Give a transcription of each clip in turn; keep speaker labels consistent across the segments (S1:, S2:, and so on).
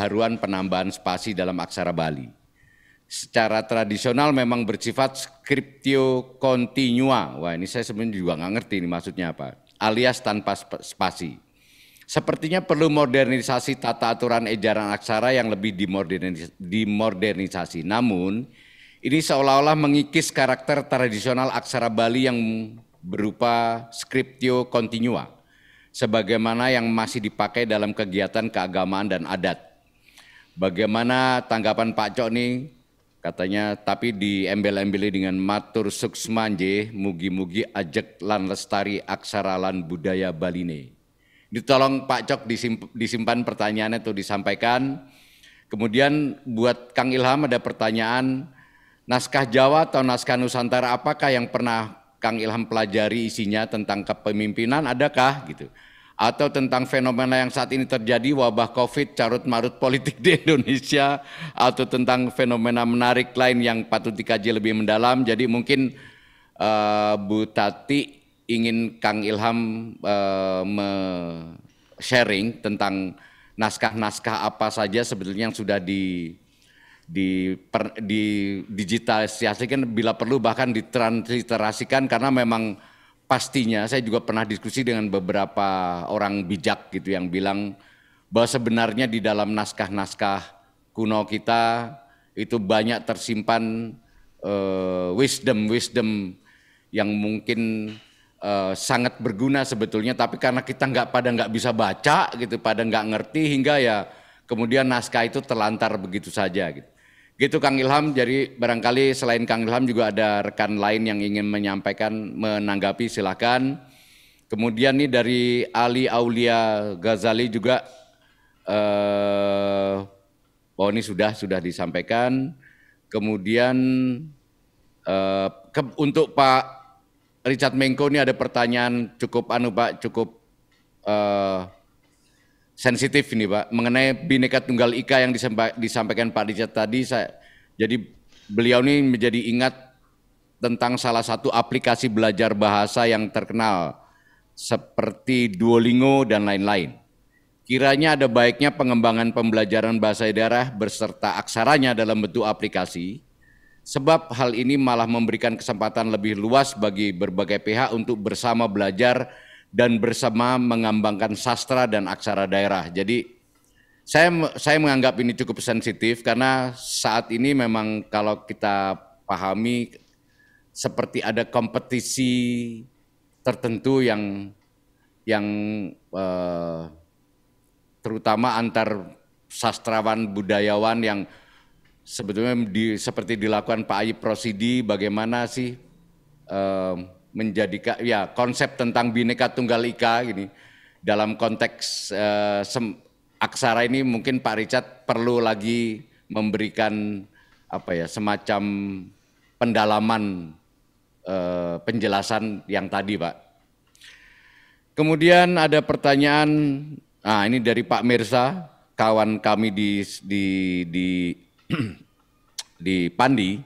S1: pembaharuan penambahan spasi dalam aksara Bali. Secara tradisional memang bersifat scriptio continua. Wah ini saya sebenarnya juga nggak ngerti ini maksudnya apa. Alias tanpa spasi. Sepertinya perlu modernisasi tata aturan ejaran aksara yang lebih dimodernisasi. Namun ini seolah-olah mengikis karakter tradisional aksara Bali yang berupa scriptio continua sebagaimana yang masih dipakai dalam kegiatan keagamaan dan adat. Bagaimana tanggapan Pak Cok nih? Katanya tapi di embel-embeli dengan matur suksmanje, mugi-mugi ajek lan lestari aksara lan budaya Bali nih. Ditolong Pak Cok disimpan pertanyaannya itu disampaikan. Kemudian buat Kang Ilham ada pertanyaan, naskah Jawa atau naskah Nusantara apakah yang pernah Kang Ilham pelajari isinya tentang kepemimpinan adakah gitu atau tentang fenomena yang saat ini terjadi wabah Covid carut marut politik di Indonesia atau tentang fenomena menarik lain yang patut dikaji lebih mendalam. Jadi mungkin uh, Bu Tati ingin Kang Ilham uh, eh, sharing tentang naskah-naskah apa saja sebetulnya yang sudah di di di digitalisasikan bila perlu bahkan ditransliterasikan karena memang pastinya saya juga pernah diskusi dengan beberapa orang bijak gitu yang bilang bahwa sebenarnya di dalam naskah-naskah kuno kita itu banyak tersimpan uh, wisdom-wisdom yang mungkin uh, sangat berguna sebetulnya tapi karena kita nggak pada nggak bisa baca gitu pada nggak ngerti hingga ya kemudian naskah itu terlantar begitu saja gitu. Gitu Kang Ilham, jadi barangkali selain Kang Ilham juga ada rekan lain yang ingin menyampaikan, menanggapi silakan. Kemudian nih dari Ali Aulia Ghazali juga eh oh ini sudah sudah disampaikan. Kemudian eh, ke, untuk Pak Richard Mengko ini ada pertanyaan cukup anu Pak, cukup eh, sensitif ini Pak mengenai bineka tunggal ika yang disampaikan Pak Dijat tadi saya jadi beliau ini menjadi ingat tentang salah satu aplikasi belajar bahasa yang terkenal seperti Duolingo dan lain-lain. Kiranya ada baiknya pengembangan pembelajaran bahasa daerah berserta aksaranya dalam bentuk aplikasi sebab hal ini malah memberikan kesempatan lebih luas bagi berbagai pihak untuk bersama belajar dan bersama mengembangkan sastra dan aksara daerah. Jadi saya saya menganggap ini cukup sensitif karena saat ini memang kalau kita pahami seperti ada kompetisi tertentu yang yang eh, terutama antar sastrawan budayawan yang sebetulnya di, seperti dilakukan Pak Ayi Prosidi bagaimana sih eh, menjadi ya konsep tentang bineka tunggal ika gini dalam konteks uh, sem, aksara ini mungkin Pak Richard perlu lagi memberikan apa ya semacam pendalaman uh, penjelasan yang tadi Pak. Kemudian ada pertanyaan, nah ini dari Pak Mirsa, kawan kami di di di, di Pandi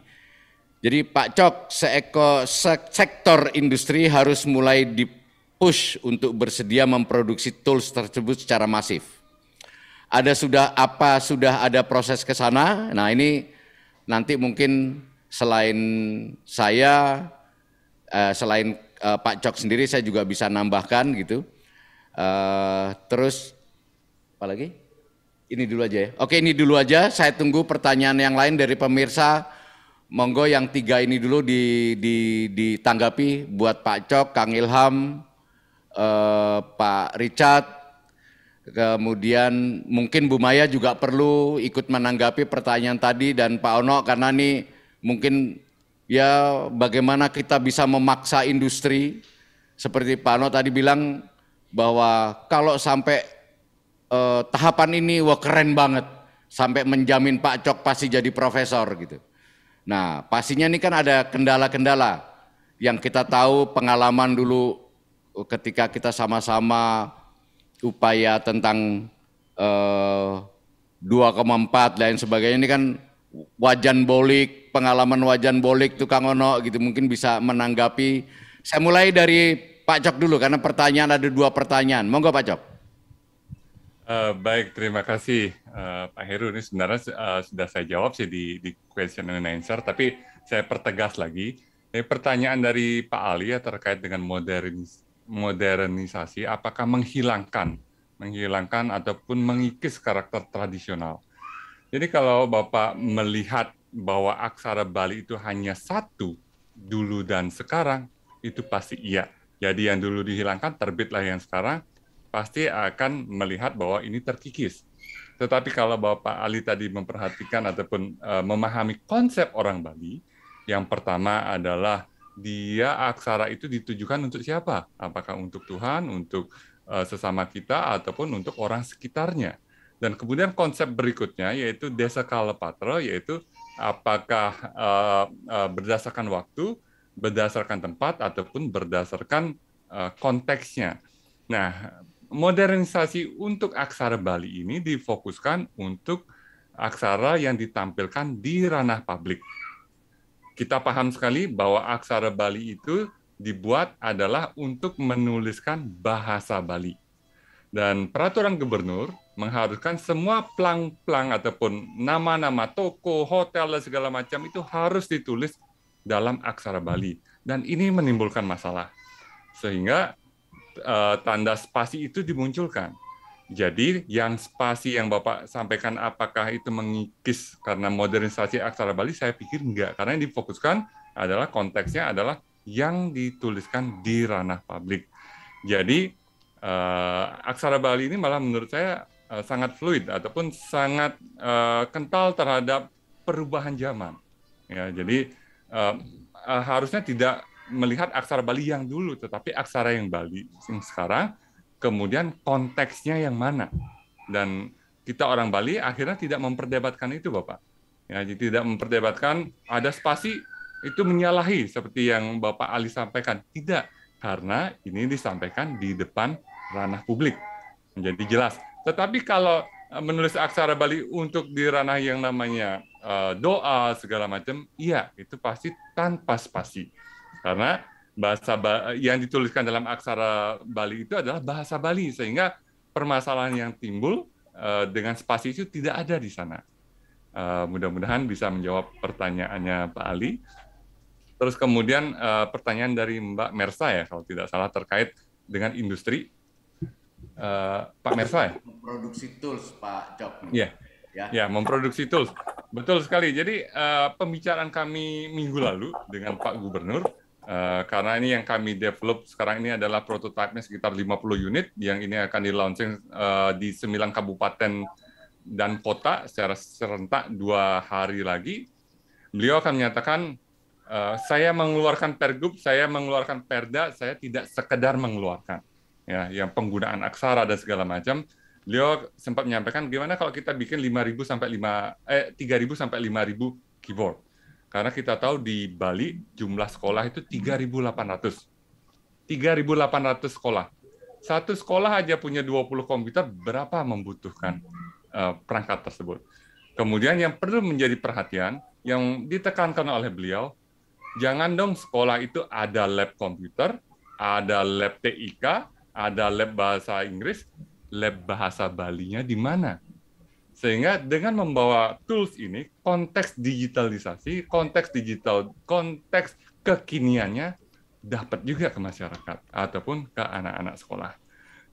S1: jadi Pak Cok, seeko sektor industri harus mulai dipush untuk bersedia memproduksi tools tersebut secara masif. Ada sudah apa sudah ada proses ke sana? Nah, ini nanti mungkin selain saya eh, selain eh, Pak Cok sendiri saya juga bisa nambahkan gitu. Eh, terus apa lagi? Ini dulu aja ya. Oke, ini dulu aja. Saya tunggu pertanyaan yang lain dari pemirsa Monggo yang tiga ini dulu di, di, ditanggapi buat Pak Cok, Kang Ilham, eh, Pak Richard, kemudian mungkin Bu Maya juga perlu ikut menanggapi pertanyaan tadi dan Pak Ono karena ini mungkin ya bagaimana kita bisa memaksa industri seperti Pak Ono tadi bilang bahwa kalau sampai eh, tahapan ini wah keren banget sampai menjamin Pak Cok pasti jadi profesor gitu. Nah, pastinya ini kan ada kendala-kendala yang kita tahu pengalaman dulu eh, ketika kita sama-sama upaya tentang eh, 2,4 dan sebagainya ini kan wajan bolik, pengalaman wajan bolik tukang ono gitu mungkin bisa menanggapi. Saya mulai dari Pak Cok dulu karena pertanyaan ada dua pertanyaan. Monggo Pak Cok.
S2: Uh, baik, terima kasih uh, Pak Heru. Ini sebenarnya uh, sudah saya jawab sih di, di question and answer, tapi saya pertegas lagi. Ini pertanyaan dari Pak Ali ya terkait dengan modernis, modernisasi, apakah menghilangkan, menghilangkan ataupun mengikis karakter tradisional? Jadi kalau Bapak melihat bahwa aksara Bali itu hanya satu dulu dan sekarang, itu pasti iya. Jadi yang dulu dihilangkan terbitlah yang sekarang, pasti akan melihat bahwa ini terkikis. Tetapi kalau Bapak Ali tadi memperhatikan ataupun uh, memahami konsep orang Bali, yang pertama adalah dia aksara itu ditujukan untuk siapa? Apakah untuk Tuhan, untuk uh, sesama kita, ataupun untuk orang sekitarnya? Dan kemudian konsep berikutnya yaitu desa kalepatra, yaitu apakah uh, uh, berdasarkan waktu, berdasarkan tempat, ataupun berdasarkan uh, konteksnya. Nah, modernisasi untuk aksara Bali ini difokuskan untuk aksara yang ditampilkan di ranah publik. Kita paham sekali bahwa aksara Bali itu dibuat adalah untuk menuliskan bahasa Bali. Dan peraturan gubernur mengharuskan semua plang-plang ataupun nama-nama toko, hotel, dan segala macam itu harus ditulis dalam aksara Bali. Dan ini menimbulkan masalah. Sehingga Eh, tanda spasi itu dimunculkan. Jadi yang spasi yang Bapak sampaikan apakah itu mengikis karena modernisasi aksara Bali saya pikir enggak karena yang difokuskan adalah konteksnya adalah yang dituliskan di ranah publik. Jadi uh, aksara Bali ini malah menurut saya uh, sangat fluid ataupun sangat uh, kental terhadap perubahan zaman. Ya, jadi uh, uh, harusnya tidak melihat aksara Bali yang dulu, tetapi aksara yang Bali yang sekarang, kemudian konteksnya yang mana. Dan kita orang Bali akhirnya tidak memperdebatkan itu, Bapak. Ya, tidak memperdebatkan ada spasi itu menyalahi seperti yang Bapak Ali sampaikan. Tidak, karena ini disampaikan di depan ranah publik. Menjadi jelas. Tetapi kalau eh, menulis aksara Bali untuk di ranah yang namanya eh, doa segala macam, iya itu pasti tanpa spasi. Karena bahasa ba yang dituliskan dalam aksara Bali itu adalah bahasa Bali sehingga permasalahan yang timbul uh, dengan spasi itu tidak ada di sana. Uh, mudah-mudahan bisa menjawab pertanyaannya Pak Ali. Terus kemudian uh, pertanyaan dari Mbak Mersa ya kalau tidak salah terkait dengan industri. Uh, Pak Mersa ya?
S1: Memproduksi tools Pak Jok. Iya.
S2: Yeah. Ya. ya, memproduksi tools. Betul sekali. Jadi uh, pembicaraan kami minggu lalu dengan Pak Gubernur Eh, karena ini yang kami develop sekarang ini adalah prototipenya sekitar 50 unit yang ini akan eh, di launching di 9 kabupaten dan kota secara serentak dua hari lagi. Beliau akan menyatakan eh, saya mengeluarkan pergub, saya mengeluarkan perda, saya tidak sekedar mengeluarkan ya yang penggunaan aksara dan segala macam. Beliau sempat menyampaikan gimana kalau kita bikin 5000 sampai 5 eh 3000 sampai 5000 keyboard karena kita tahu di Bali jumlah sekolah itu 3.800. 3.800 sekolah. Satu sekolah aja punya 20 komputer, berapa membutuhkan uh, perangkat tersebut. Kemudian yang perlu menjadi perhatian, yang ditekankan oleh beliau, jangan dong sekolah itu ada lab komputer, ada lab TIK, ada lab bahasa Inggris, lab bahasa Balinya di mana? Sehingga dengan membawa tools ini, konteks digitalisasi, konteks digital, konteks kekiniannya dapat juga ke masyarakat ataupun ke anak-anak sekolah.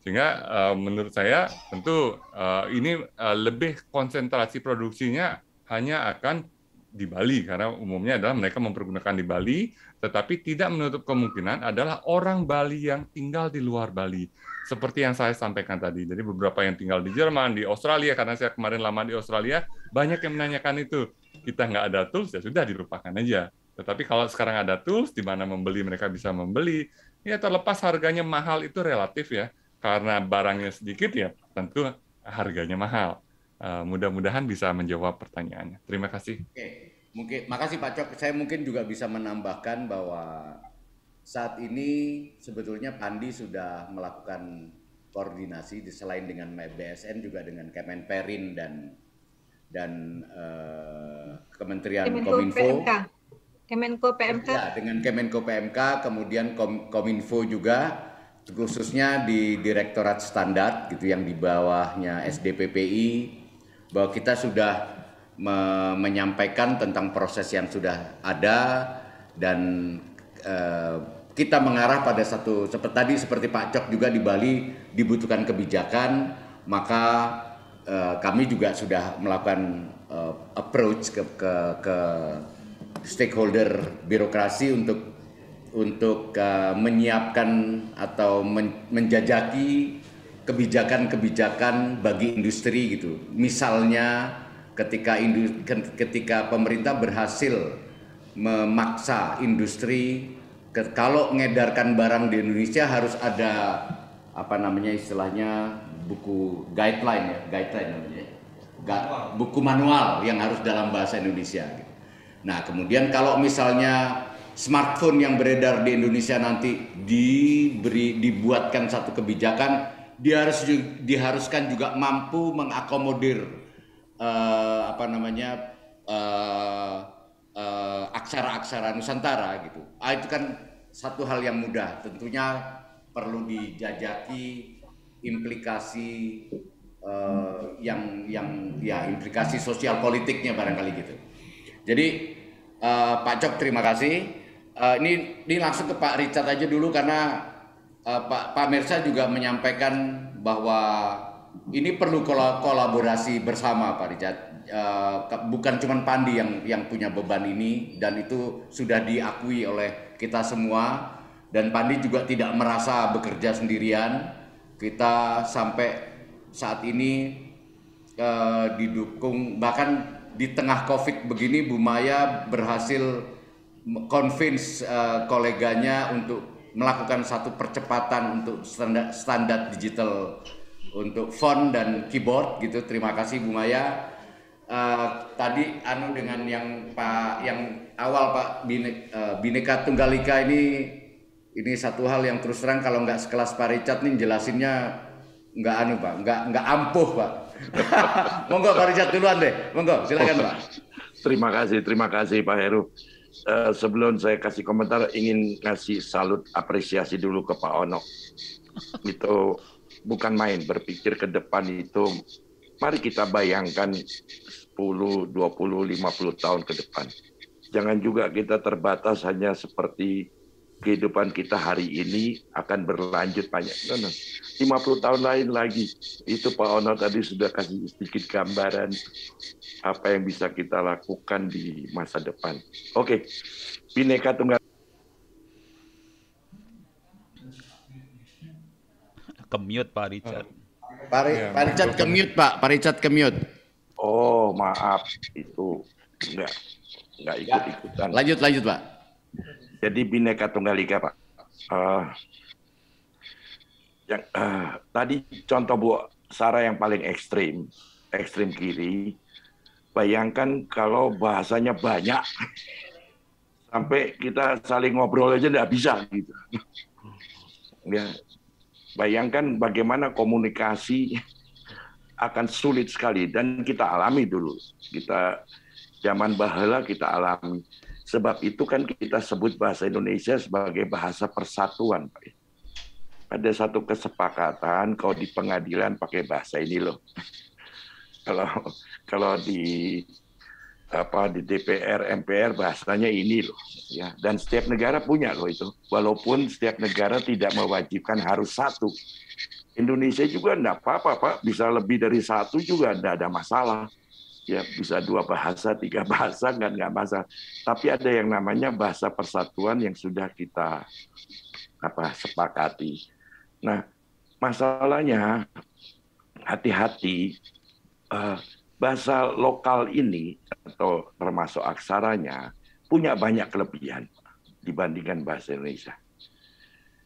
S2: Sehingga uh, menurut saya tentu uh, ini uh, lebih konsentrasi produksinya hanya akan di Bali karena umumnya adalah mereka mempergunakan di Bali, tetapi tidak menutup kemungkinan adalah orang Bali yang tinggal di luar Bali. Seperti yang saya sampaikan tadi. Jadi beberapa yang tinggal di Jerman, di Australia karena saya kemarin lama di Australia, banyak yang menanyakan itu. Kita nggak ada tools ya sudah dilupakan aja. Tetapi kalau sekarang ada tools di mana membeli mereka bisa membeli. Ya terlepas harganya mahal itu relatif ya. Karena barangnya sedikit ya tentu harganya mahal Eh, mudah-mudahan bisa menjawab pertanyaannya. Terima kasih.
S1: Oke, mungkin makasih Pak Cok. Saya mungkin juga bisa menambahkan bahwa saat ini sebetulnya Pandi sudah melakukan koordinasi di selain dengan BSN juga dengan Kemenperin dan dan uh, Kementerian Kemenko Kominfo. PMK.
S3: Kemenko PMK. Ya,
S1: dengan Kemenko PMK, kemudian Kom Kominfo juga khususnya di Direktorat Standar gitu yang di bawahnya SDPPI bahwa kita sudah me menyampaikan tentang proses yang sudah ada dan e, kita mengarah pada satu seperti tadi seperti Pak Cok juga di Bali dibutuhkan kebijakan maka e, kami juga sudah melakukan e, approach ke, ke, ke stakeholder birokrasi untuk untuk uh, menyiapkan atau men menjajaki kebijakan-kebijakan bagi industri gitu. Misalnya ketika industri, ketika pemerintah berhasil memaksa industri ke, kalau ngedarkan barang di Indonesia harus ada apa namanya istilahnya buku guideline ya, guideline namanya. Ga, buku manual yang harus dalam bahasa Indonesia. Gitu. Nah, kemudian kalau misalnya smartphone yang beredar di Indonesia nanti diberi dibuatkan satu kebijakan dia harus diharuskan juga mampu mengakomodir uh, apa namanya uh, uh, aksara-aksara Nusantara gitu. Ah, itu kan satu hal yang mudah. Tentunya perlu dijajaki implikasi uh, yang yang ya implikasi sosial politiknya barangkali gitu. Jadi uh, Pak Cok terima kasih. Uh, ini ini langsung ke Pak Richard aja dulu karena Eh, Pak Pak Mirsa juga menyampaikan bahwa ini perlu kolaborasi bersama Pak Rijat. Eh, bukan cuma Pandi yang yang punya beban ini dan itu sudah diakui oleh kita semua dan Pandi juga tidak merasa bekerja sendirian. Kita sampai saat ini eh, didukung bahkan di tengah Covid begini Bu Maya berhasil convince uh, koleganya untuk melakukan satu percepatan untuk standar, standar digital untuk font dan keyboard gitu. Terima kasih Bu Maya. Uh, tadi anu dengan yang Pak yang awal Pak Bine, uh, eh, Bineka Tunggal Ika ini ini satu hal yang terus terang kalau nggak sekelas Pak Richard nih jelasinnya nggak anu Pak, nggak nggak ampuh Pak. monggo Pak Richard duluan deh,
S4: monggo silakan Pak. Terima kasih, terima kasih Pak Heru. Eh, sebelum saya kasih komentar ingin ngasih salut apresiasi dulu ke Pak Ono. Itu bukan main berpikir ke depan itu mari kita bayangkan 10, 20, 50 tahun ke depan. Jangan juga kita terbatas hanya seperti kehidupan kita hari ini akan berlanjut banyak. 50 tahun lain lagi. Itu Pak Ono tadi sudah kasih sedikit gambaran apa yang bisa kita lakukan di masa depan. Oke, okay. Bineka Tunggal
S5: Kemute Pak Richard. Pak, ya, Pak Richard kemute Pak, Pak Richard kemute. Oh
S4: maaf itu enggak enggak ikut ikutan. Lanjut lanjut Pak. Jadi bineka tunggal ika Pak. Uh, yang uh, tadi contoh Bu Sarah yang paling ekstrim, ekstrim kiri Bayangkan kalau bahasanya banyak, sampai kita saling ngobrol aja tidak bisa gitu. Ya, bayangkan bagaimana komunikasi akan sulit sekali dan kita alami dulu. Kita zaman bahala kita alami. Sebab itu kan kita sebut bahasa Indonesia sebagai bahasa persatuan, Ada satu kesepakatan kalau di pengadilan pakai bahasa ini loh kalau kalau di apa di DPR MPR bahasanya ini loh ya dan setiap negara punya loh itu walaupun setiap negara tidak mewajibkan harus satu Indonesia juga enggak apa-apa Pak bisa lebih dari satu juga enggak ada masalah ya bisa dua bahasa tiga bahasa enggak enggak masalah tapi ada yang namanya bahasa persatuan yang sudah kita apa sepakati nah masalahnya hati-hati Eh, bahasa lokal ini atau termasuk aksaranya punya banyak kelebihan dibandingkan bahasa Indonesia.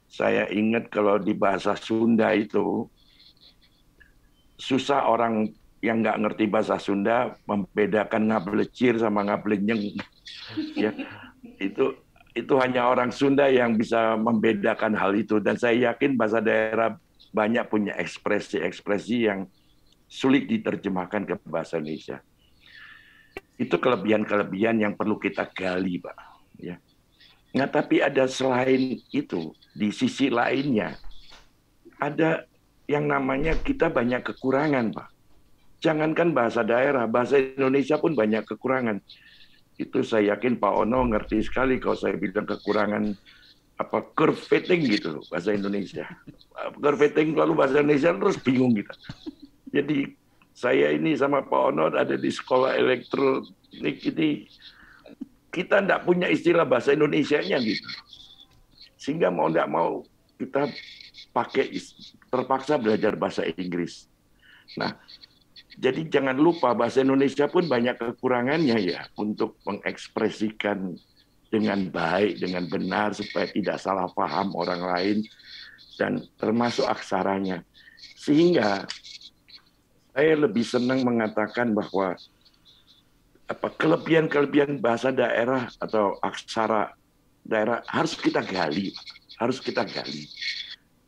S4: Saya ingat kalau di bahasa Sunda itu susah orang yang nggak ngerti bahasa Sunda membedakan ngablecir sama ngablenyeng. ya, itu itu hanya orang Sunda yang bisa membedakan hal itu dan saya yakin bahasa daerah banyak punya ekspresi-ekspresi yang sulit diterjemahkan ke bahasa Indonesia. Itu kelebihan-kelebihan yang perlu kita gali, Pak. Ya. Nah, tapi ada selain itu, di sisi lainnya, ada yang namanya kita banyak kekurangan, Pak. Jangankan bahasa daerah, bahasa Indonesia pun banyak kekurangan. Itu saya yakin Pak Ono ngerti sekali kalau saya bilang kekurangan apa curve fitting gitu bahasa Indonesia. Curve fitting lalu bahasa Indonesia terus bingung kita. Gitu. Jadi saya ini sama Pak Onor ada di sekolah elektronik ini kita tidak punya istilah bahasa Indonesia-nya gitu. Sehingga mau tidak mau kita pakai terpaksa belajar bahasa Inggris. Nah, jadi jangan lupa bahasa Indonesia pun banyak kekurangannya ya untuk mengekspresikan dengan baik, dengan benar supaya tidak salah paham orang lain dan termasuk aksaranya. Sehingga saya lebih senang mengatakan bahwa apa kelebihan-kelebihan bahasa daerah atau aksara daerah harus kita gali, harus kita gali,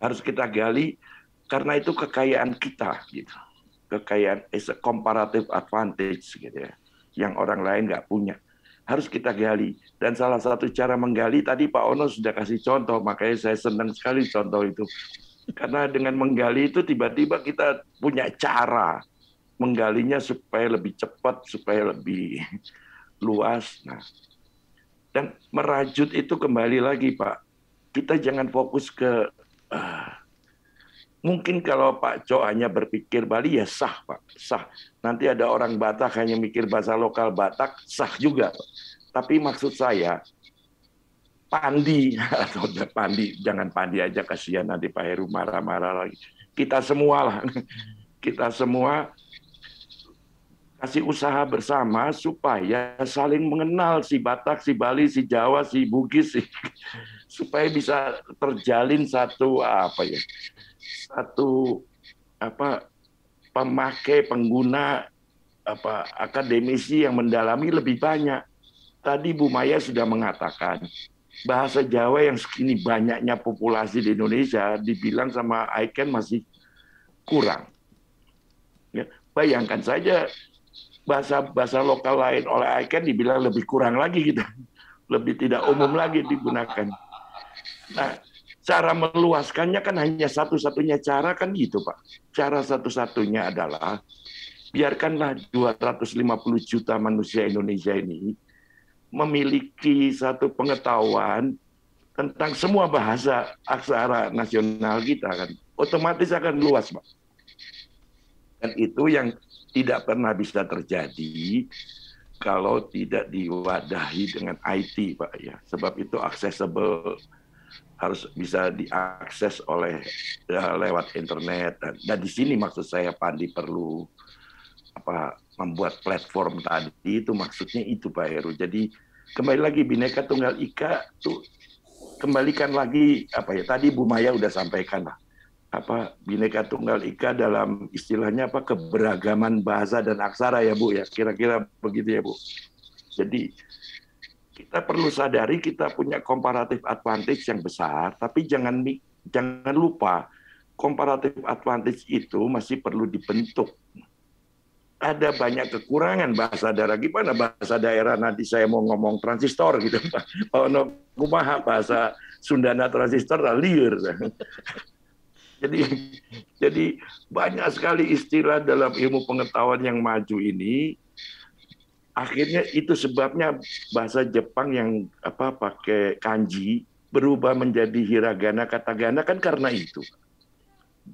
S4: harus kita gali karena itu kekayaan kita gitu, kekayaan is a comparative advantage gitu ya, yang orang lain nggak punya harus kita gali dan salah satu cara menggali tadi Pak Ono sudah kasih contoh makanya saya senang sekali contoh itu karena dengan menggali itu tiba-tiba kita punya cara menggalinya supaya lebih cepat, supaya lebih luas. Nah, dan merajut itu kembali lagi, Pak. Kita jangan fokus ke uh, mungkin kalau Pak Co hanya berpikir Bali ya sah, Pak, sah. Nanti ada orang Batak hanya mikir bahasa lokal Batak, sah juga. Tapi maksud saya, Pandi atau Pandi jangan Pandi aja kasihan nanti Pak Heru marah-marah lagi kita semua lah kita semua kasih usaha bersama supaya saling mengenal si Batak, si Bali, si Jawa, si Bugis, si, supaya bisa terjalin satu apa ya, satu apa pemakai pengguna apa akademisi yang mendalami lebih banyak. Tadi Bu Maya sudah mengatakan bahasa Jawa yang segini banyaknya populasi di Indonesia dibilang sama ICANN masih kurang. Ya, bayangkan saja bahasa bahasa lokal lain oleh ICANN dibilang lebih kurang lagi kita, gitu. lebih tidak umum lagi digunakan. Nah, cara meluaskannya kan hanya satu-satunya cara kan gitu Pak. Cara satu-satunya adalah biarkanlah 250 juta manusia Indonesia ini memiliki satu pengetahuan tentang semua bahasa aksara nasional kita kan otomatis akan luas pak dan itu yang tidak pernah bisa terjadi kalau tidak diwadahi dengan IT pak ya sebab itu accessible harus bisa diakses oleh ya, lewat internet dan, dan di sini maksud saya Pandi perlu apa membuat platform tadi itu maksudnya itu Pak Heru. Jadi kembali lagi Bineka Tunggal Ika tuh kembalikan lagi apa ya tadi Bu Maya udah sampaikan lah apa bineka tunggal ika dalam istilahnya apa keberagaman bahasa dan aksara ya bu ya kira-kira begitu ya bu jadi kita perlu sadari kita punya komparatif advantage yang besar tapi jangan jangan lupa komparatif advantage itu masih perlu dibentuk ada banyak kekurangan bahasa daerah. Gimana bahasa daerah nanti saya mau ngomong transistor gitu Pak. Oh, no, kumaha bahasa Sundana transistor lah liar Jadi jadi banyak sekali istilah dalam ilmu pengetahuan yang maju ini akhirnya itu sebabnya bahasa Jepang yang apa pakai kanji berubah menjadi hiragana katagana kan karena itu.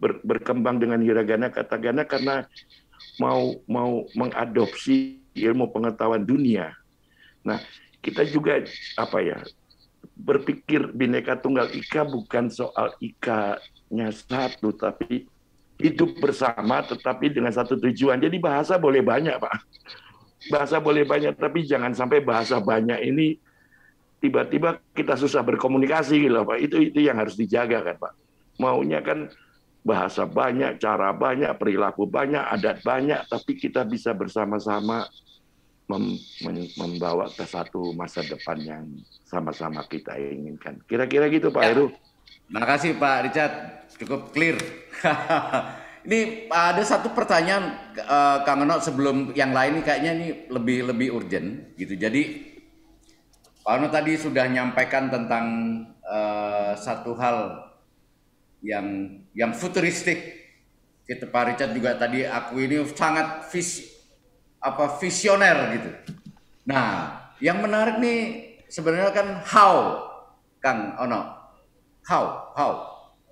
S4: berkembang dengan hiragana katagana karena mau mau mengadopsi ilmu pengetahuan dunia. Nah, kita juga apa ya berpikir bineka tunggal ika bukan soal ikanya satu tapi hidup bersama tetapi dengan satu tujuan. Jadi bahasa boleh banyak, Pak. Bahasa boleh banyak tapi jangan sampai bahasa banyak ini tiba-tiba kita susah berkomunikasi gitu, Pak. Itu itu yang harus dijaga kan, Pak. Maunya kan bahasa banyak, cara banyak, perilaku banyak, adat banyak, tapi kita bisa bersama-sama mem membawa ke satu masa depan yang sama-sama kita inginkan.
S1: Kira-kira gitu Pak ya. Heru. kasih Pak Richard, cukup clear. ini ada satu pertanyaan uh, Kang Eno sebelum yang lain ini kayaknya ini lebih lebih urgent gitu. Jadi Pak Eno tadi sudah nyampaikan tentang uh, satu hal yang yang futuristik. Kita gitu, Pak Richard juga tadi aku ini sangat vis, apa visioner gitu. Nah, yang menarik nih sebenarnya kan how Kang Ono. how, how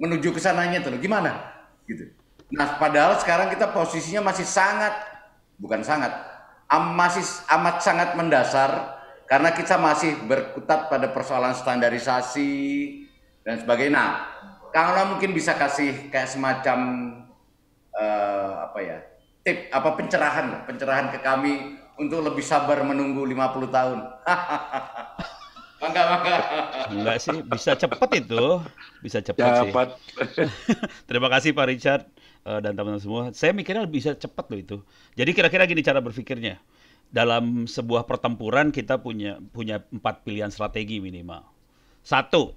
S1: menuju ke sananya tuh gimana? Gitu. Nah, padahal sekarang kita posisinya masih sangat bukan sangat am, masih amat sangat mendasar karena kita masih berkutat pada persoalan standarisasi dan sebagainya. Nah, Kang Ona mungkin bisa kasih kayak semacam uh, apa ya tip apa pencerahan pencerahan ke kami untuk lebih sabar menunggu 50 tahun.
S5: Mangga, mangga. Enggak sih, bisa cepet itu. Bisa cepet ya, sih. Terima kasih Pak Richard eh, dan teman-teman semua. Saya mikirnya bisa cepet loh itu. Jadi kira-kira gini cara berpikirnya. Dalam sebuah pertempuran kita punya punya empat pilihan strategi minimal. Satu,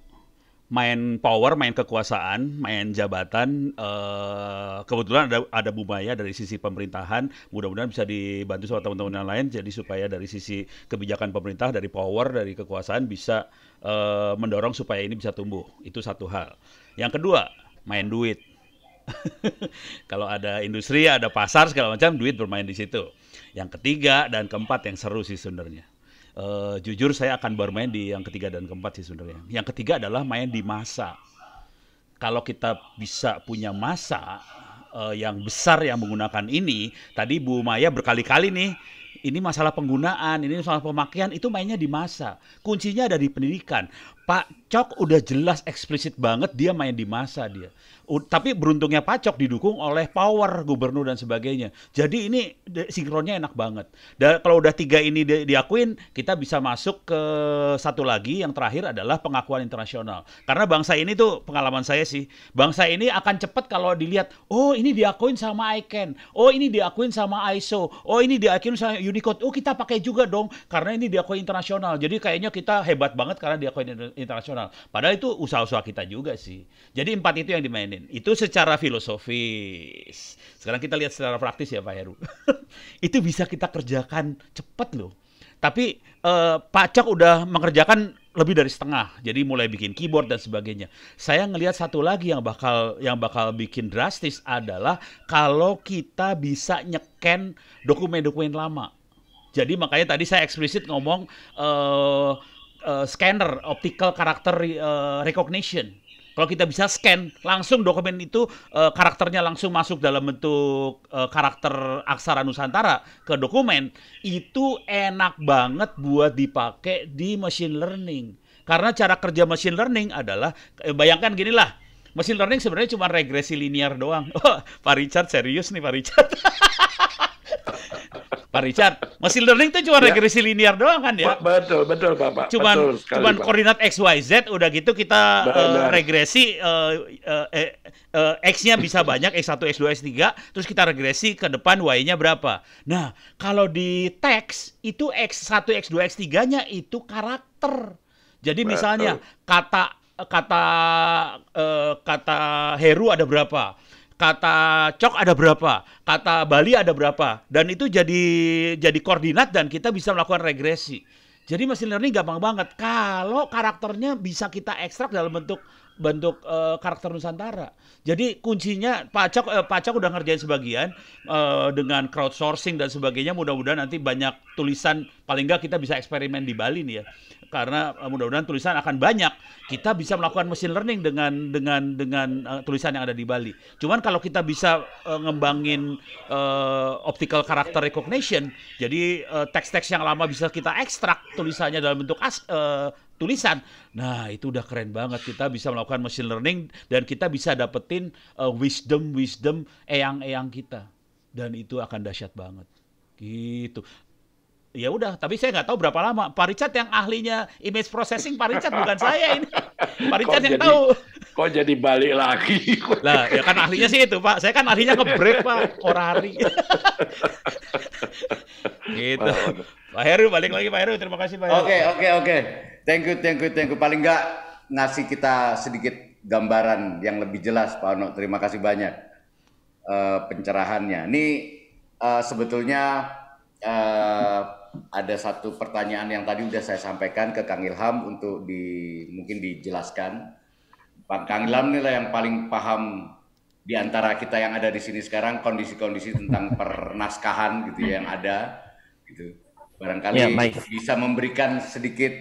S5: main power, main kekuasaan, main jabatan. Uh, kebetulan ada ada Bumaya dari sisi pemerintahan, mudah-mudahan bisa dibantu sama teman-teman yang lain jadi supaya dari sisi kebijakan pemerintah, dari power, dari kekuasaan bisa uh, mendorong supaya ini bisa tumbuh. Itu satu hal. Yang kedua, main duit. Kalau ada industri, ada pasar segala macam, duit bermain di situ. Yang ketiga dan keempat yang seru sih sebenarnya uh, jujur saya akan bermain di yang ketiga dan keempat sih sebenarnya. Yang ketiga adalah main di masa. Kalau kita bisa punya masa uh, yang besar yang menggunakan ini, tadi Bu Maya berkali-kali nih ini masalah penggunaan, ini masalah pemakaian, itu mainnya di masa. Kuncinya ada di pendidikan. Pak Cok udah jelas eksplisit banget dia main di masa dia. U tapi beruntungnya Pak Cok didukung oleh power gubernur dan sebagainya. Jadi ini sinkronnya enak banget. Dan kalau udah tiga ini di diakuin, kita bisa masuk ke satu lagi yang terakhir adalah pengakuan internasional. Karena bangsa ini tuh pengalaman saya sih, bangsa ini akan cepat kalau dilihat, oh ini diakuin sama ICANN, oh ini diakuin sama ISO, oh ini diakuin sama Unicode, oh kita pakai juga dong karena ini diakuin internasional. Jadi kayaknya kita hebat banget karena diakuin internasional. Padahal itu usaha-usaha kita juga sih. Jadi empat itu yang dimainin. Itu secara filosofis. Sekarang kita lihat secara praktis ya Pak Heru. itu bisa kita kerjakan cepat loh. Tapi eh, Pak Cak udah mengerjakan lebih dari setengah. Jadi mulai bikin keyboard dan sebagainya. Saya ngelihat satu lagi yang bakal yang bakal bikin drastis adalah kalau kita bisa nyeken dokumen-dokumen lama. Jadi makanya tadi saya eksplisit ngomong eh, uh, scanner optical character uh, recognition. Kalau kita bisa scan langsung dokumen itu uh, karakternya langsung masuk dalam bentuk uh, karakter aksara Nusantara ke dokumen, itu enak banget buat dipakai di machine learning. Karena cara kerja machine learning adalah bayangkan gini lah, machine learning sebenarnya cuma regresi linear doang. Oh, Pak Richard serius nih Pak Richard. Pak Richard, machine learning itu cuma ya. regresi linear doang kan ya?
S4: Betul, betul Bapak.
S5: Cuman, betul sekali, cuman Pak. koordinat X, Y, Z udah gitu kita eh, Benar. uh, regresi uh, uh, uh, X-nya bisa banyak, X1, X2, X3, terus kita regresi ke depan Y-nya berapa. Nah, kalau di teks itu X1, X2, X3-nya itu karakter. Jadi Betul. misalnya kata kata uh, kata Heru ada berapa? kata Cok ada berapa, kata Bali ada berapa, dan itu jadi jadi koordinat dan kita bisa melakukan regresi. Jadi machine learning gampang banget kalau karakternya bisa kita ekstrak dalam bentuk bentuk uh, karakter Nusantara. Jadi kuncinya Pacok, eh, Pacak udah ngerjain sebagian uh, dengan crowdsourcing dan sebagainya. Mudah-mudahan nanti banyak tulisan paling nggak kita bisa eksperimen di Bali nih ya. Karena uh, mudah-mudahan tulisan akan banyak. Kita bisa melakukan machine learning dengan dengan dengan uh, tulisan yang ada di Bali. Cuman kalau kita bisa uh, ngembangin uh, optical character recognition, jadi uh, teks-teks yang lama bisa kita ekstrak tulisannya dalam bentuk as, uh, tulisan. Nah, itu udah keren banget kita bisa melakukan machine learning dan kita bisa dapetin uh, eh, wisdom wisdom eyang-eyang kita. Dan itu akan dahsyat banget. Gitu ya udah tapi saya nggak tahu berapa lama Pak Richard yang ahlinya image processing Pak Richard bukan saya ini Pak Richard kok yang jadi, tahu kok jadi balik lagi lah ya kan ahlinya sih itu Pak saya kan ahlinya ngebreak Pak Orari. gitu Pak Heru balik lagi Pak Heru terima kasih Pak Heru oke okay, oke okay, oke
S1: okay. thank you thank you thank you paling nggak ngasih kita sedikit gambaran yang lebih jelas Pak Ono terima kasih banyak uh, pencerahannya ini uh, sebetulnya uh, ada satu pertanyaan yang tadi sudah saya sampaikan ke Kang Ilham untuk di mungkin dijelaskan. Pak Kang Ilham inilah yang paling paham di antara kita yang ada di sini sekarang kondisi-kondisi tentang pernaskahan gitu ya, yang ada gitu. Barangkali ya, bisa memberikan sedikit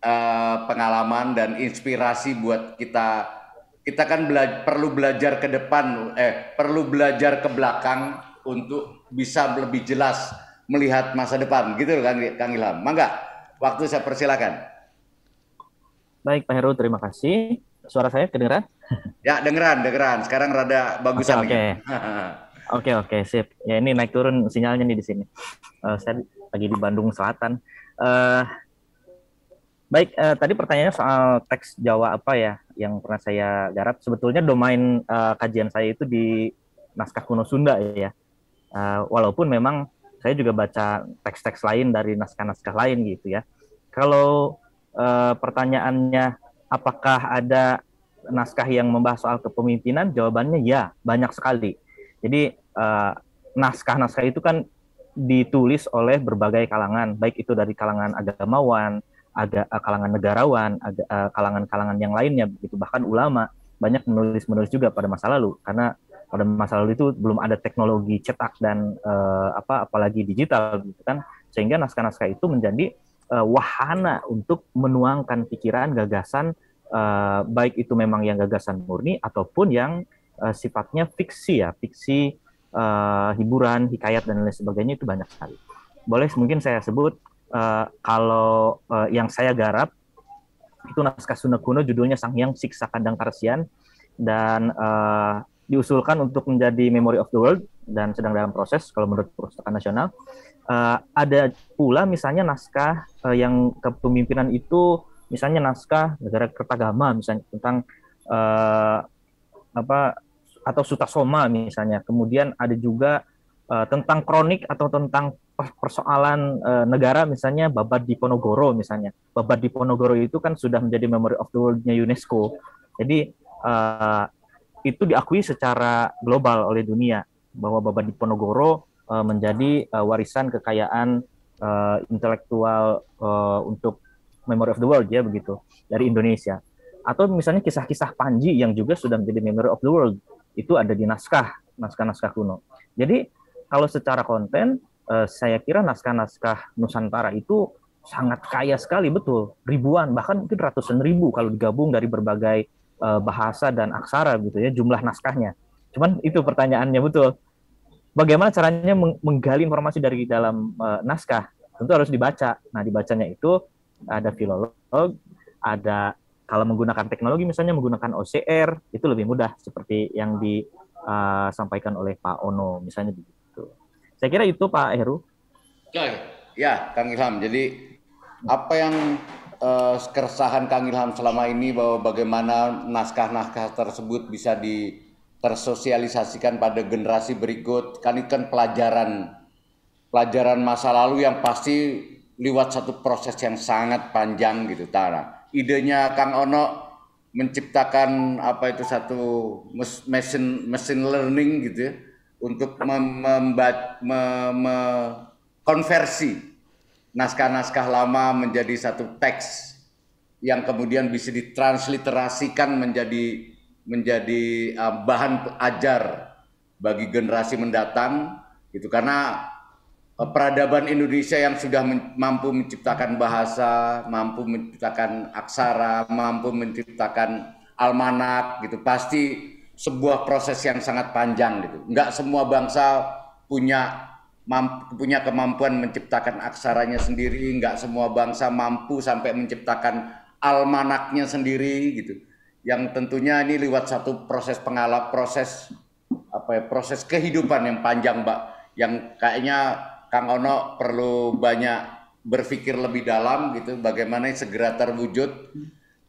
S1: uh, pengalaman dan inspirasi buat kita kita kan bela perlu belajar ke depan eh perlu belajar ke belakang untuk bisa lebih jelas melihat masa depan gitu kan, Kang, Kang Ilham. Mangga, waktu saya persilakan.
S6: Baik Pak Heru, terima kasih. Suara saya kedengeran?
S1: Ya, dengeran, dengeran. Sekarang rada bagus, Oke, oke. Okay.
S6: oke, okay, sip. Ya ini naik turun sinyalnya nih di sini. Uh, saya lagi di Bandung Selatan. Uh, baik, uh, tadi pertanyaannya soal teks Jawa apa ya yang pernah saya garap. Sebetulnya domain uh, kajian saya itu di naskah kuno Sunda ya. Uh, walaupun memang saya juga baca teks-teks lain dari naskah-naskah lain gitu ya. Kalau e, pertanyaannya apakah ada naskah yang membahas soal kepemimpinan? Jawabannya ya, banyak sekali. Jadi eh, naskah-naskah itu kan ditulis oleh berbagai kalangan, baik itu dari kalangan agamawan, aga, eh, kalangan negarawan, aga, kalangan-kalangan yang lainnya begitu, bahkan ulama banyak menulis-menulis juga pada masa lalu karena pada masa lalu itu belum ada teknologi cetak dan uh, apa apalagi digital gitu kan sehingga naskah-naskah itu menjadi uh, wahana untuk menuangkan pikiran gagasan uh, baik itu memang yang gagasan murni ataupun yang uh, sifatnya fiksi ya fiksi uh, hiburan hikayat dan lain sebagainya itu banyak sekali boleh mungkin saya sebut uh, kalau uh, yang saya garap itu naskah Sunda kuno judulnya Sang Hyang Siksa Kandang Karsian dan uh, diusulkan untuk menjadi Memory of the World dan sedang dalam proses kalau menurut Perpustakaan Nasional. Uh, ada pula misalnya naskah uh, yang kepemimpinan itu misalnya naskah negara Kertagama misalnya tentang uh, apa atau Sutasoma misalnya. Kemudian ada juga uh, tentang kronik atau tentang persoalan uh, negara misalnya babad Diponegoro misalnya. babad Diponegoro itu kan sudah menjadi Memory of the World-nya UNESCO. Jadi uh, itu diakui secara global oleh dunia bahwa Babat Diponegoro uh, eh, menjadi uh, warisan kekayaan uh, intelektual uh, untuk Memory of the World ya begitu dari Indonesia atau misalnya kisah-kisah Panji yang juga sudah menjadi Memory of the World itu ada di naskah naskah-naskah kuno. Jadi kalau secara konten uh, saya kira naskah-naskah Nusantara itu sangat kaya sekali betul ribuan bahkan mungkin ratusan ribu kalau digabung dari berbagai uh, bahasa dan aksara gitu ya jumlah naskahnya. Cuman itu pertanyaannya betul. Bagaimana caranya menggali informasi dari dalam uh, naskah? Tentu harus dibaca. Nah, dibacanya itu ada filolog, ada kalau menggunakan teknologi misalnya menggunakan OCR itu lebih mudah seperti yang disampaikan eh, oleh Pak Ono misalnya begitu. Saya kira itu Pak Heru.
S1: Ya, ya Kang Ilham. Jadi apa yang uh, keresahan Kang Ilham selama ini bahwa bagaimana naskah-naskah tersebut bisa di tersosialisasikan pada generasi berikut kan itu kan pelajaran pelajaran masa lalu yang pasti lewat satu proses yang sangat panjang gitu Tara. Idenya Kang Ono menciptakan apa itu satu mesin mesin learning gitu ya, untuk membat mem mem konversi naskah-naskah lama menjadi satu teks yang kemudian bisa ditransliterasikan menjadi menjadi uh, bahan ajar bagi generasi mendatang gitu karena eh, peradaban Indonesia yang sudah men mampu menciptakan bahasa, mampu menciptakan aksara, mampu menciptakan almanak gitu pasti sebuah proses yang sangat panjang gitu. Enggak semua bangsa punya punya kemampuan menciptakan aksaranya sendiri, nggak semua bangsa mampu sampai menciptakan almanaknya sendiri gitu. Yang tentunya ini lewat satu proses pengalap proses apa ya, proses kehidupan yang panjang, Mbak, yang kayaknya Kang Ono perlu banyak berpikir lebih dalam gitu bagaimana segera terwujud.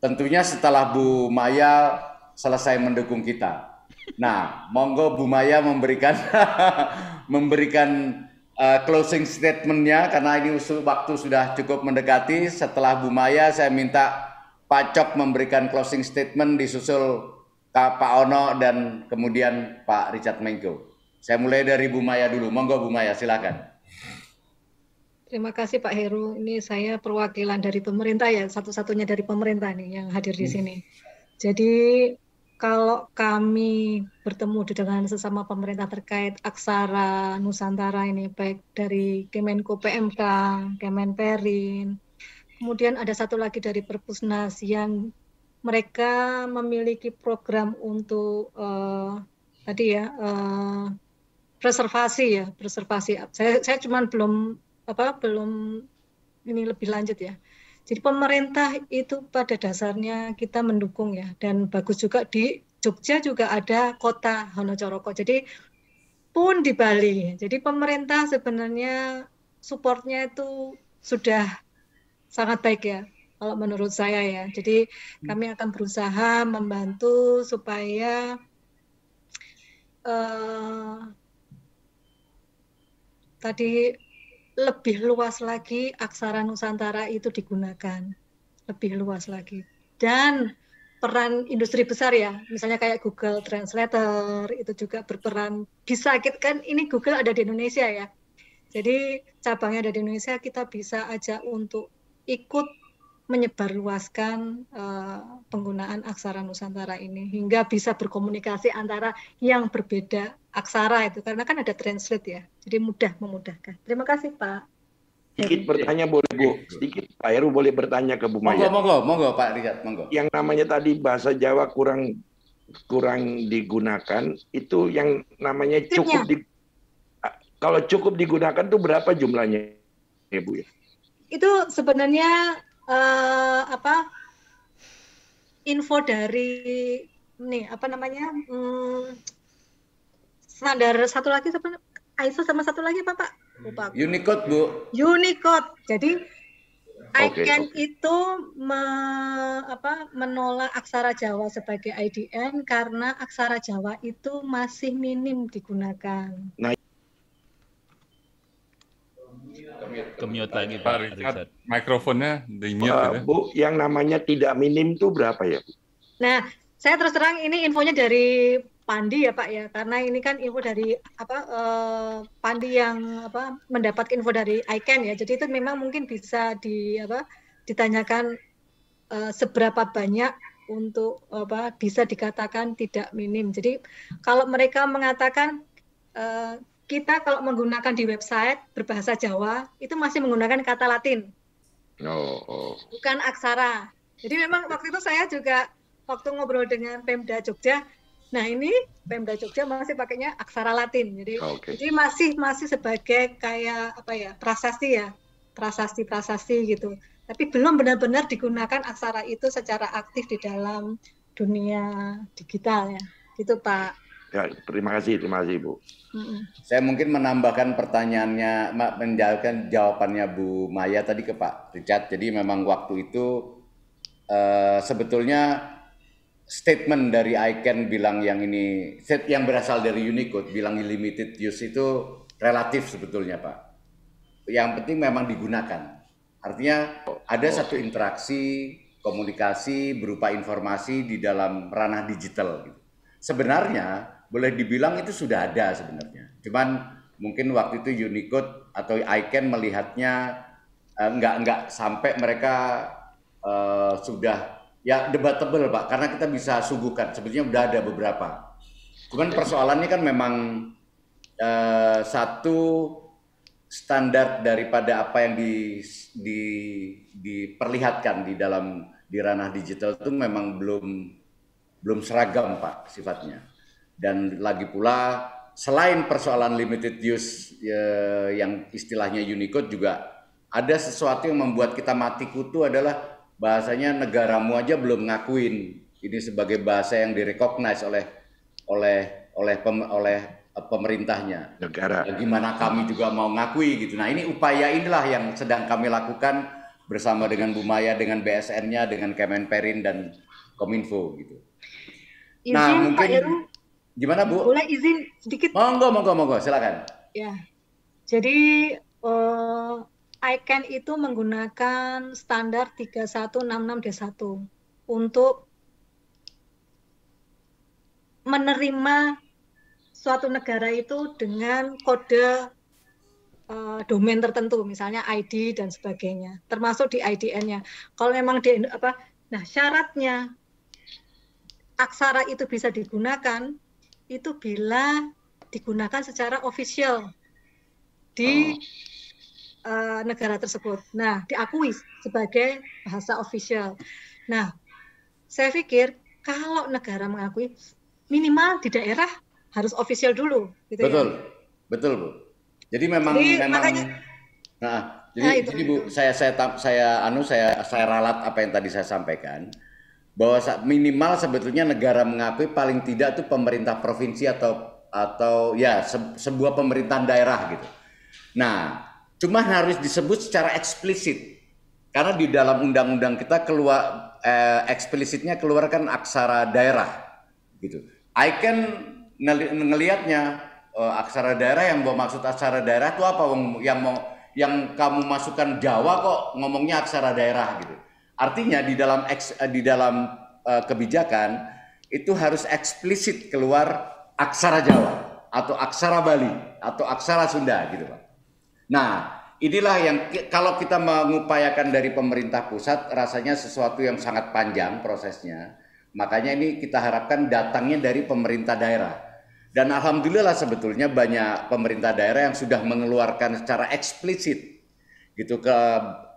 S1: Tentunya setelah Bu Maya selesai mendukung kita. Nah, monggo Bu Maya memberikan memberikan uh, closing statementnya karena ini usul waktu sudah cukup mendekati. Setelah Bu Maya, saya minta Pak Cok memberikan closing statement disusul Pak Ono dan kemudian Pak Richard Mengko. Saya mulai dari Bu Maya dulu. Monggo Bu Maya, silakan.
S3: Terima kasih Pak Heru. Ini saya perwakilan dari pemerintah ya, satu-satunya dari pemerintah nih yang hadir di hmm. sini. Jadi kalau kami bertemu dengan sesama pemerintah terkait aksara Nusantara ini, baik dari Kemenko PMK, Kemenperin, kemudian ada satu lagi dari Perpusnas yang mereka memiliki program untuk uh, tadi ya uh, preservasi ya preservasi. Saya saya cuman belum apa belum ini lebih lanjut ya. Jadi pemerintah itu pada dasarnya kita mendukung ya dan bagus juga di Jogja juga ada kota Honocoroko. Jadi pun di Bali. Jadi pemerintah sebenarnya supportnya itu sudah sangat baik ya kalau menurut saya ya. Jadi hmm. kami akan berusaha membantu supaya uh, tadi lebih luas lagi aksara Nusantara itu digunakan lebih luas lagi dan peran industri besar ya misalnya kayak Google Translator itu juga berperan bisa kan ini Google ada di Indonesia ya jadi cabangnya ada di Indonesia kita bisa ajak untuk ikut menyebarluaskan uh, penggunaan aksara Nusantara ini hingga bisa berkomunikasi antara yang berbeda aksara itu karena kan ada translate ya jadi mudah memudahkan terima kasih Pak
S4: sedikit bertanya boleh Bu sedikit Pak Heru boleh bertanya ke Bu Maya monggo monggo monggo Pak Rizat monggo yang namanya tadi bahasa Jawa kurang kurang digunakan itu yang namanya cukup di, kalau cukup digunakan tuh berapa jumlahnya Ibu ya
S3: itu sebenarnya uh, apa info dari nih apa namanya hmm, standar satu lagi sama ISO sama satu lagi apa Pak? Lupa.
S1: Unicode Bu.
S3: Unicode. Jadi okay, ICANN okay. itu me, apa, menolak aksara Jawa sebagai IDN karena aksara Jawa itu masih minim digunakan.
S4: Nah, ke mute lagi Pak Richard. Mikrofonnya di mute. Gitu ya. Bu, yang namanya tidak minim itu berapa ya?
S3: Nah, saya terus terang ini infonya dari Pandi ya Pak ya, karena ini kan info dari apa eh, Pandi yang apa mendapat info dari Ican ya. Jadi itu memang mungkin bisa di apa ditanyakan uh, seberapa banyak untuk apa bisa dikatakan tidak minim. Jadi kalau mereka mengatakan uh, kita kalau menggunakan di website berbahasa Jawa itu masih menggunakan kata Latin.
S4: Oh, oh.
S3: Bukan aksara. Jadi memang waktu itu saya juga waktu ngobrol dengan Pemda Jogja, nah ini Pemda Jogja masih pakainya aksara Latin. Jadi ah, okay. jadi masih masih sebagai kayak apa ya? prasasti ya. Prasasti-prasasti gitu. Tapi belum benar-benar digunakan aksara itu secara aktif di dalam dunia digital ya. Gitu, Pak.
S4: Ya, terima kasih, terima
S1: kasih Bu. Saya mungkin menambahkan pertanyaannya, menjawabkan jawabannya Bu Maya tadi ke Pak Richard. Jadi memang waktu itu uh, sebetulnya statement dari Icon bilang yang ini, set yang berasal dari Unicode bilang limited use itu relatif sebetulnya Pak. Yang penting memang digunakan. Artinya ada satu interaksi komunikasi berupa informasi di dalam ranah digital. Gitu. Sebenarnya boleh dibilang itu sudah ada sebenarnya. Cuman mungkin waktu itu Unicode atau Icon melihatnya eh, nggak nggak sampai mereka eh, sudah ya debatable pak karena kita bisa suguhkan sebetulnya sudah ada beberapa cuman persoalannya kan memang eh, satu standar daripada apa yang di, di, diperlihatkan di dalam di ranah digital itu memang belum belum seragam pak sifatnya dan lagi pula selain persoalan limited use ya, yang istilahnya Unicode juga ada sesuatu yang membuat kita mati kutu adalah bahasanya negaramu aja belum ngakuin ini sebagai bahasa yang direkognize oleh oleh oleh pem, oleh eh, pemerintahnya. Negara. Ya, gimana kami juga mau ngakui gitu. Nah ini upaya inilah yang sedang kami lakukan bersama dengan Bumaya, dengan BSN-nya, dengan Kemenperin dan Kominfo gitu.
S3: nah mungkin.
S1: Gimana Bu? Boleh izin sedikit? Monggo, monggo, monggo, silakan.
S3: Ya, jadi uh, eh, ICANN itu menggunakan standar 3166D1 untuk menerima suatu negara itu dengan kode uh, domain tertentu, misalnya ID dan sebagainya, termasuk di IDN-nya. Kalau memang di apa, nah syaratnya aksara itu bisa digunakan itu bila digunakan secara official di oh. uh, negara tersebut. Nah, diakui sebagai bahasa official. Nah, saya pikir kalau negara mengakui minimal di daerah harus official dulu, gitu ya. Betul. Ya?
S1: Betul, Bu. Jadi memang jadi, memang makanya, nah, jadi, nah, itu, jadi Bu, itu. saya saya saya anu saya saya ralat apa yang tadi saya sampaikan bahwa minimal sebetulnya negara mengakui paling tidak itu pemerintah provinsi atau atau ya se sebuah pemerintahan daerah gitu. Nah, cuma harus disebut secara eksplisit karena di dalam undang-undang kita keluar eh, eksplisitnya keluarkan aksara daerah gitu. I can ngelihatnya uh, aksara daerah yang gua maksud aksara daerah itu apa yang mau yang kamu masukkan Jawa kok ngomongnya aksara daerah gitu. Artinya di dalam eh, di dalam eh, kebijakan itu harus eksplisit keluar aksara Jawa atau aksara Bali atau aksara Sunda gitu Pak. Nah, inilah yang kalau kita mengupayakan dari pemerintah pusat rasanya sesuatu yang sangat panjang prosesnya. Makanya ini kita harapkan datangnya dari pemerintah daerah. Dan alhamdulillah sebetulnya banyak pemerintah daerah yang sudah mengeluarkan secara eksplisit gitu ke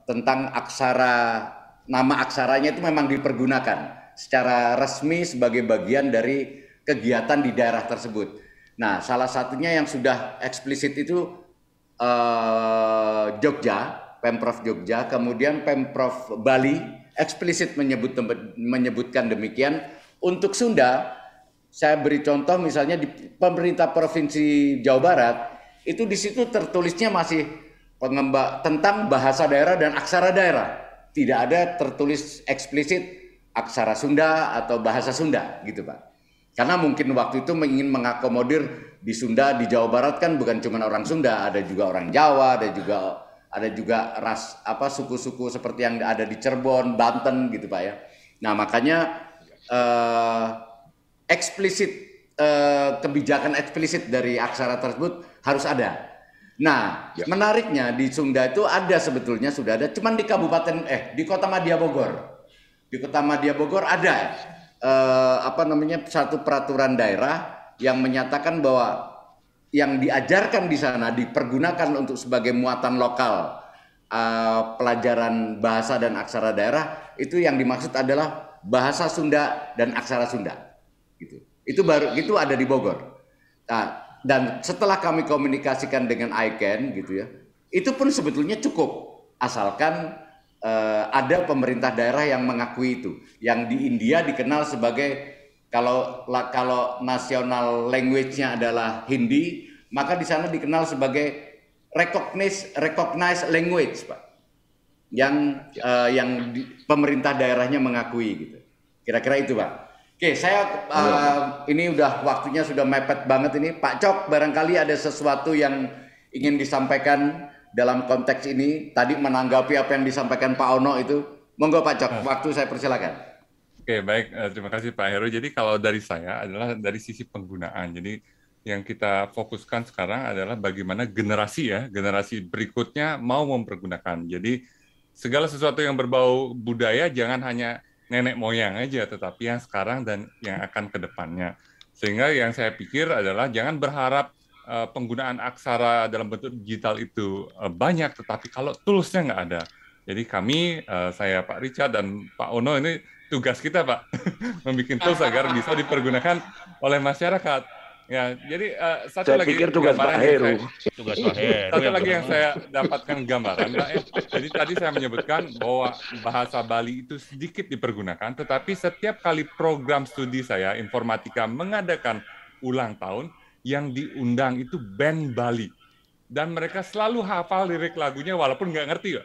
S1: tentang aksara nama aksaranya itu memang dipergunakan secara resmi sebagai bagian dari kegiatan di daerah tersebut. Nah, salah satunya yang sudah eksplisit itu eh, Jogja, Pemprov Jogja, kemudian Pemprov Bali eksplisit menyebut menyebutkan demikian. Untuk Sunda, saya beri contoh misalnya di pemerintah provinsi Jawa Barat itu di situ tertulisnya masih pengembang tentang bahasa daerah dan aksara daerah tidak ada tertulis eksplisit aksara Sunda atau bahasa Sunda gitu Pak. Karena mungkin waktu itu ingin mengakomodir di Sunda di Jawa Barat kan bukan cuma orang Sunda, ada juga orang Jawa, ada juga ada juga ras apa suku-suku seperti yang ada di Cirebon, Banten gitu Pak ya. Nah, makanya eh, eksplisit eh, kebijakan eksplisit dari aksara tersebut harus ada Nah, ya. menariknya di Sunda itu ada sebetulnya sudah ada, cuman di kabupaten eh di Kota Madia Bogor. Di Kota Madia Bogor ada eh, apa namanya satu peraturan daerah yang menyatakan bahwa yang diajarkan di sana dipergunakan untuk sebagai muatan lokal eh, pelajaran bahasa dan aksara daerah itu yang dimaksud adalah bahasa Sunda dan aksara Sunda. Gitu. Itu baru itu ada di Bogor. Nah, dan setelah kami komunikasikan dengan ICAN e gitu ya, itu pun sebetulnya cukup asalkan uh, ada pemerintah daerah yang mengakui itu. Yang di India dikenal sebagai kalau kalau national language-nya adalah Hindi, maka di sana dikenal sebagai recognize recognize language, Pak. Yang uh, yang di, pemerintah daerahnya mengakui gitu. Kira-kira itu, Pak. Oke, saya uh, ini udah waktunya sudah mepet banget ini. Pak Cok, barangkali ada sesuatu yang ingin disampaikan dalam konteks ini. Tadi menanggapi apa yang disampaikan Pak Ono itu. Monggo Pak Cok, nah. waktu saya persilakan.
S2: Oke, baik. Eh, terima kasih Pak Heru. Jadi kalau dari saya adalah dari sisi penggunaan. Jadi yang kita fokuskan sekarang adalah bagaimana generasi ya, generasi berikutnya mau mempergunakan. Jadi segala sesuatu yang berbau budaya jangan hanya nenek moyang aja, tetapi yang sekarang dan yang akan ke depannya. Sehingga yang saya pikir adalah jangan berharap eh, penggunaan aksara dalam bentuk digital itu eh, banyak, tetapi kalau toolsnya nggak ada. Jadi kami, eh, saya Pak Richard dan Pak Ono ini tugas kita Pak, membuat tools agar bisa dipergunakan oleh masyarakat Ya, jadi uh, satu saya lagi pikir tugas Pak Heru. Saya, tugas Pak Heru. Satu lagi yang saya dapatkan gambaran, Pak. Ya. Jadi tadi saya menyebutkan bahwa bahasa Bali itu sedikit dipergunakan, tetapi setiap kali program studi saya informatika mengadakan ulang tahun, yang diundang itu band Bali. Dan mereka selalu hafal lirik lagunya walaupun nggak ngerti. ya.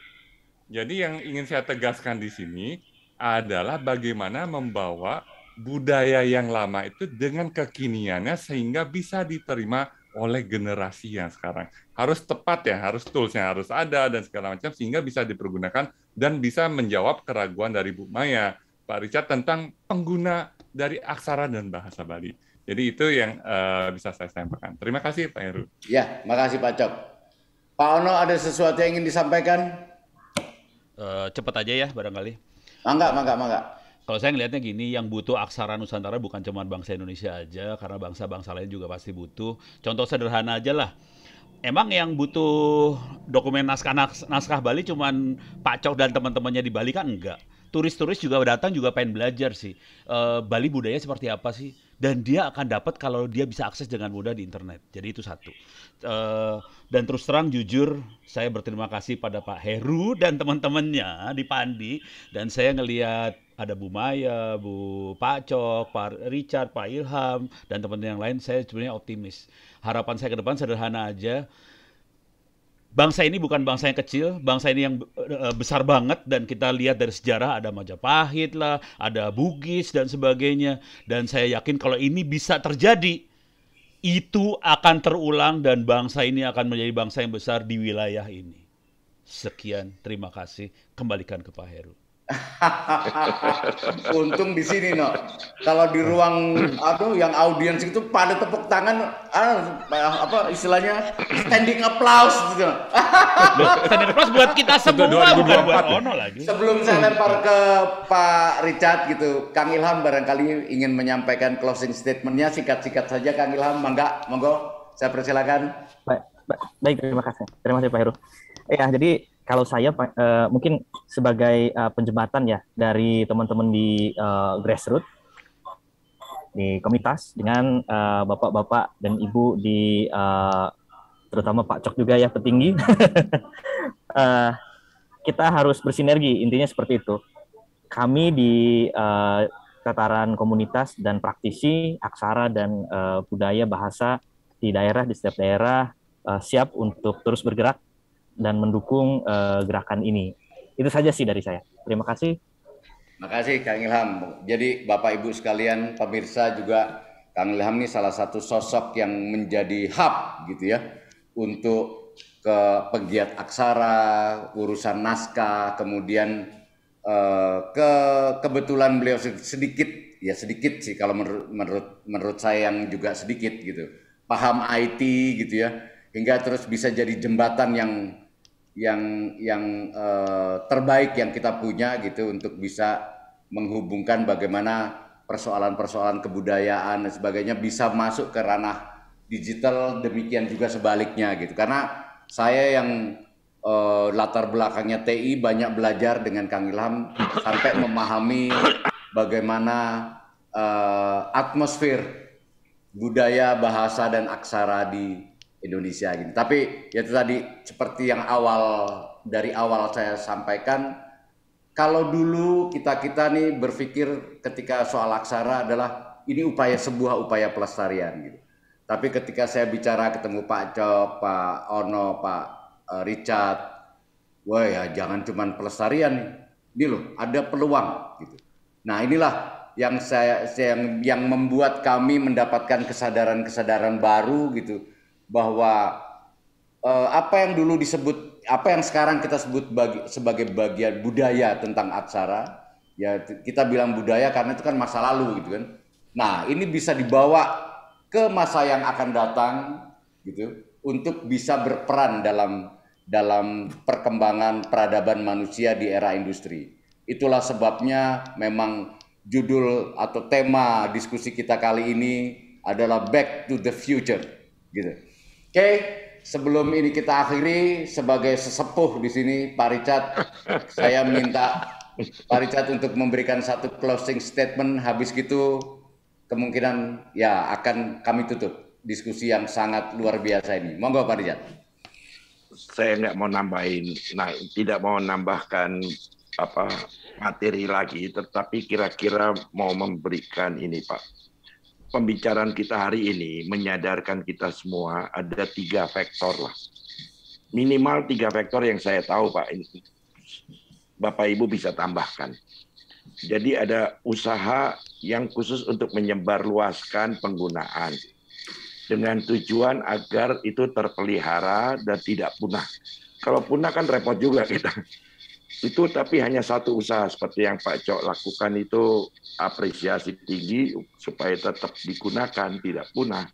S2: Jadi yang ingin saya tegaskan di sini adalah bagaimana membawa budaya yang lama itu dengan kekiniannya sehingga bisa diterima oleh generasi yang sekarang. Harus tepat ya, harus toolsnya harus ada dan segala macam sehingga bisa dipergunakan dan bisa menjawab keraguan dari Bu Maya, Pak Richard tentang pengguna dari aksara dan bahasa Bali. Jadi itu yang uh, bisa saya sampaikan. Terima kasih Pak Heru.
S1: Ya, makasih Pak Cok. Pak Ono ada sesuatu yang ingin disampaikan?
S5: Uh, eh, cepat aja ya barangkali.
S1: Mangga, ah, mangga, mangga
S5: kalau saya ngelihatnya gini, yang butuh aksara Nusantara bukan cuma bangsa Indonesia aja, karena bangsa-bangsa lain juga pasti butuh. Contoh sederhana aja lah, emang yang butuh dokumen naskah naskah Bali cuma Pak Cok dan teman-temannya di Bali kan enggak. Turis-turis juga datang juga pengen belajar sih. E, Bali budaya seperti apa sih? Dan dia akan dapat kalau dia bisa akses dengan mudah di internet. Jadi itu satu. E, dan terus terang jujur, saya berterima kasih pada Pak Heru dan teman-temannya di Pandi. Dan saya ngelihat ada Bu Maya, Bu Pacok, Pak Richard, Pak Ilham, dan teman-teman yang lain, saya sebenarnya optimis. Harapan saya ke depan sederhana aja. Bangsa ini bukan bangsa yang kecil, bangsa ini yang eh, besar banget dan kita lihat dari sejarah ada Majapahit lah, ada Bugis dan sebagainya. Dan saya yakin kalau ini bisa terjadi, itu akan terulang dan bangsa ini akan menjadi bangsa yang besar di wilayah ini. Sekian, terima kasih. Kembalikan ke Pak Heru.
S4: Untung di sini, no.
S5: Kalau di ruang aduh yang audiens itu pada tepuk tangan, ah,
S1: apa istilahnya standing applause gitu. standing applause buat kita semua, bukan buat Ono lagi. Sebelum saya lempar ke Pak Richard gitu, Kang Ilham barangkali ingin menyampaikan closing statementnya sikat-sikat saja, Kang Ilham, mangga, monggo, saya persilakan.
S6: Baik, baik, terima kasih, terima kasih Pak Heru. Ya, jadi kalau saya uh, mungkin sebagai uh, penjembatan ya dari teman-teman di uh, eh, grassroots di komunitas dengan bapak bapak-bapak dan ibu di uh, terutama Pak Cok juga ya petinggi uh, kita harus bersinergi intinya seperti itu kami di uh, tataran komunitas dan praktisi aksara dan uh, budaya bahasa di daerah di setiap daerah uh, siap untuk terus bergerak dan mendukung uh, gerakan ini. Itu saja sih dari saya. Terima kasih.
S1: Terima kasih Kang Ilham. Jadi Bapak Ibu sekalian, pemirsa juga Kang Ilham ini salah satu sosok yang menjadi hub gitu ya untuk ke pegiat aksara, urusan naskah, kemudian uh, ke kebetulan beliau sedikit ya sedikit sih kalau menurut menurut menurut saya yang juga sedikit gitu paham IT gitu ya hingga terus bisa jadi jembatan yang yang yang uh, terbaik yang kita punya gitu untuk bisa menghubungkan bagaimana persoalan-persoalan kebudayaan dan sebagainya bisa masuk ke ranah digital demikian juga sebaliknya gitu karena saya yang uh, latar belakangnya TI banyak belajar dengan Kang Ilham sampai memahami bagaimana uh, atmosfer budaya bahasa dan aksara di Indonesia gitu. Tapi ya itu tadi seperti yang awal dari awal saya sampaikan, kalau dulu kita-kita nih berpikir ketika soal aksara adalah ini upaya sebuah upaya pelestarian gitu. Tapi ketika saya bicara ketemu Pak Cop, Pak Ono, Pak e, Richard, wah ya jangan cuman pelestarian nih. Ini loh, ada peluang gitu. Nah, inilah yang saya yang yang membuat kami mendapatkan kesadaran-kesadaran baru gitu bahwa eh, apa yang dulu disebut apa yang sekarang kita sebut bagi, sebagai bagian budaya tentang aksara ya kita bilang budaya karena itu kan masa lalu gitu kan nah ini bisa dibawa ke masa yang akan datang gitu untuk bisa berperan dalam dalam perkembangan peradaban manusia di era industri. Itulah sebabnya memang judul atau tema diskusi kita kali ini adalah back to the future gitu. Oke, sebelum ini kita akhiri sebagai sesepuh di sini Pak Richard, saya minta Pak Richard untuk memberikan satu closing statement. Habis gitu kemungkinan ya akan kami tutup diskusi yang sangat luar
S4: biasa ini. Monggo Pak Richard. Saya nggak mau nambahin, nah, tidak mau nambahkan apa materi lagi, tetapi kira-kira mau memberikan ini Pak pembicaraan kita hari ini menyadarkan kita semua ada tiga faktor lah. Minimal tiga faktor yang saya tahu Pak. Bapak Ibu bisa tambahkan. Jadi ada usaha yang khusus untuk menyebarluaskan penggunaan dengan tujuan agar itu terpelihara dan tidak punah. Kalau punah kan repot juga kita. Itu tapi hanya satu usaha seperti yang Pak Cok lakukan itu apresiasi tinggi supaya tetap digunakan, tidak punah.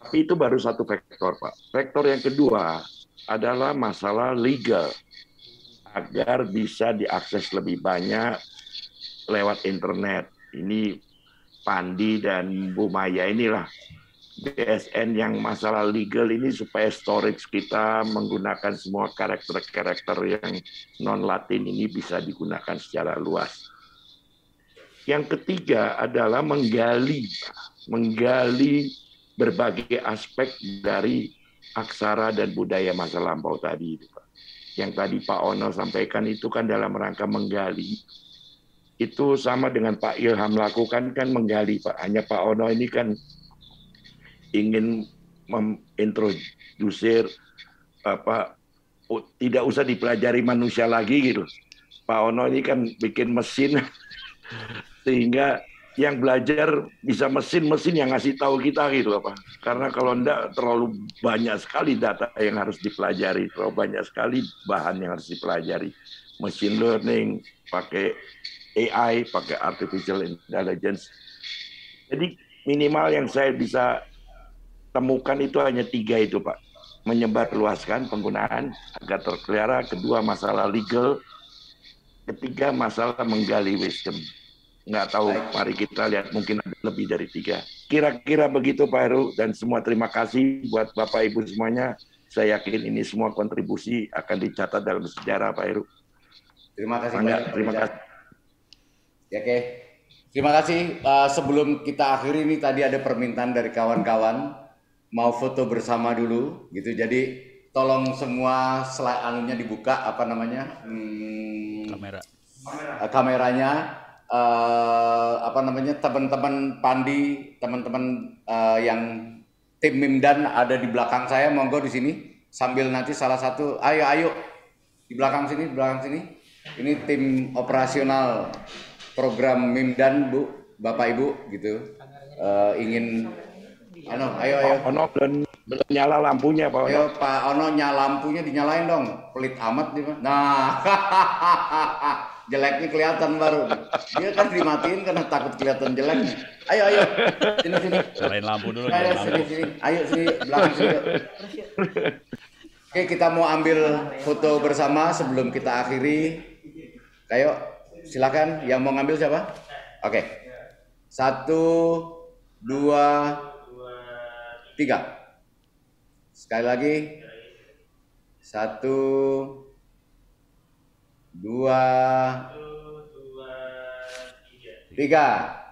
S4: Tapi itu baru satu faktor Pak. faktor yang kedua adalah masalah legal agar bisa diakses lebih banyak lewat internet. Ini Pandi dan Bu Maya inilah BSN yang masalah legal ini supaya storage kita menggunakan semua karakter-karakter yang non-Latin ini bisa digunakan secara luas. Yang ketiga adalah menggali, menggali berbagai aspek dari aksara dan budaya masa lampau tadi. Yang tadi Pak Ono sampaikan itu kan dalam rangka menggali, itu sama dengan Pak Ilham lakukan kan menggali Pak. Hanya Pak Ono ini kan ingin mengintrodusir apa tidak usah dipelajari manusia lagi gitu. Pak Ono ini kan bikin mesin sehingga yang belajar bisa mesin-mesin yang ngasih tahu kita gitu apa. Karena kalau enggak terlalu banyak sekali data yang harus dipelajari, terlalu banyak sekali bahan yang harus dipelajari. Machine learning, pakai AI, pakai artificial intelligence. Jadi minimal yang saya bisa temukan itu hanya tiga itu Pak. Menyebar luaskan penggunaan agar terpelihara, kedua masalah legal, ketiga masalah menggali wisdom. Nggak tahu, Baik. mari kita lihat mungkin ada lebih dari tiga. Kira-kira begitu Pak Heru, dan semua terima kasih buat Bapak Ibu semuanya. Saya yakin ini semua kontribusi akan dicatat dalam sejarah Pak Heru. Terima kasih banyak. Terima kasih. Ya, oke. Okay. Terima
S1: kasih. Uh, sebelum kita akhiri ini tadi ada permintaan dari kawan-kawan mau foto bersama dulu gitu. Jadi tolong semua slide anunya dibuka apa namanya?
S5: Hmm,
S1: kamera. Uh, kameranya uh, apa namanya? Teman-teman Pandi, teman-teman uh, yang tim Mimdan ada di belakang saya monggo di sini sambil nanti salah satu ayo ayo di belakang sini, di belakang sini. Ini tim operasional program Mimdan Bu, Bapak Ibu gitu. Uh, ingin Ono, iya. ayo ayo. Pak ono belum belum nyala lampunya Pak Ono. Ayo Pak Ono nyala lampunya dinyalain dong. Pelit amat Pak. Nah. jeleknya kelihatan baru. Dia kan dimatiin karena takut kelihatan jelek. Ayo ayo.
S5: Sini sini. Nyalain lampu dulu. Ayo sini lampu. sini. Ayo sini belakang sini.
S1: Oke, kita mau ambil foto bersama sebelum kita akhiri. Kayo, silakan yang mau ngambil siapa? Oke. Satu, dua, tiga. Sekali lagi. Satu,
S3: dua, tiga.